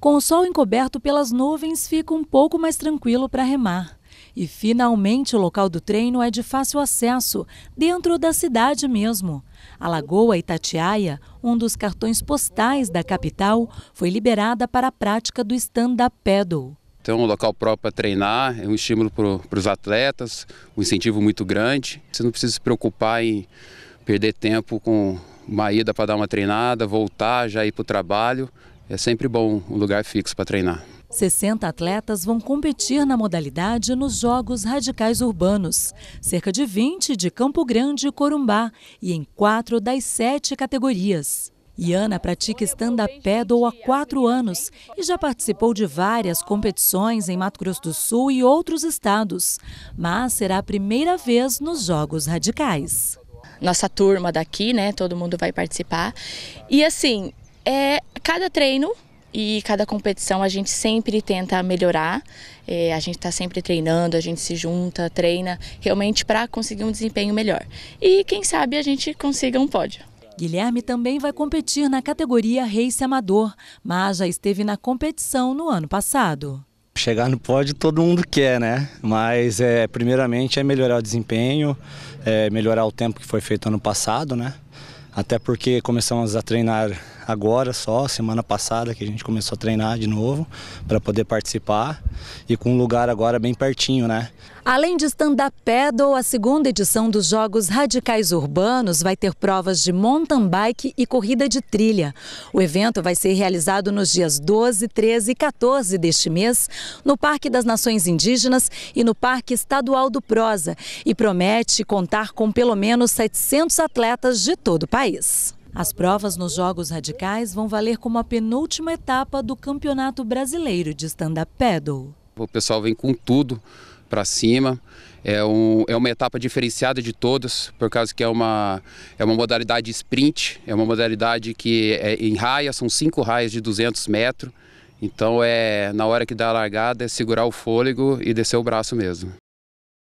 Com o sol encoberto pelas nuvens, fica um pouco mais tranquilo para remar. E finalmente o local do treino é de fácil acesso, dentro da cidade mesmo. A Lagoa Itatiaia, um dos cartões postais da capital, foi liberada para a prática do stand-up paddle. Então, um local próprio para treinar, é um estímulo para os atletas, um incentivo muito grande. Você não precisa se preocupar em perder tempo com uma ida para dar uma treinada, voltar, já ir para o trabalho é sempre bom um lugar fixo para treinar. 60 atletas vão competir na modalidade nos Jogos Radicais Urbanos, cerca de 20 de Campo Grande e Corumbá, e em quatro das sete categorias. Iana pratica stand-up paddle há quatro anos e já participou de várias competições em Mato Grosso do Sul e outros estados, mas será a primeira vez nos Jogos Radicais. Nossa turma daqui, né? Todo mundo vai participar. E assim, é cada treino e cada competição a gente sempre tenta melhorar, é, a gente está sempre treinando, a gente se junta, treina, realmente para conseguir um desempenho melhor. E quem sabe a gente consiga um pódio. Guilherme também vai competir na categoria Race Amador, mas já esteve na competição no ano passado. Chegar no pódio todo mundo quer, né? Mas é, primeiramente é melhorar o desempenho, é, melhorar o tempo que foi feito ano passado, né? Até porque começamos a treinar agora só, semana passada que a gente começou a treinar de novo para poder participar e com um lugar agora bem pertinho, né? Além de stand-up paddle, a segunda edição dos Jogos Radicais Urbanos vai ter provas de mountain bike e corrida de trilha. O evento vai ser realizado nos dias 12, 13 e 14 deste mês, no Parque das Nações Indígenas e no Parque Estadual do Prosa, e promete contar com pelo menos 700 atletas de todo o país. As provas nos Jogos Radicais vão valer como a penúltima etapa do Campeonato Brasileiro de Stand-Up Paddle. O pessoal vem com tudo para cima. É, um, é uma etapa diferenciada de todas, por causa que é uma, é uma modalidade sprint, é uma modalidade que é em raia, são cinco raias de 200 metros. Então, é na hora que dá a largada, é segurar o fôlego e descer o braço mesmo.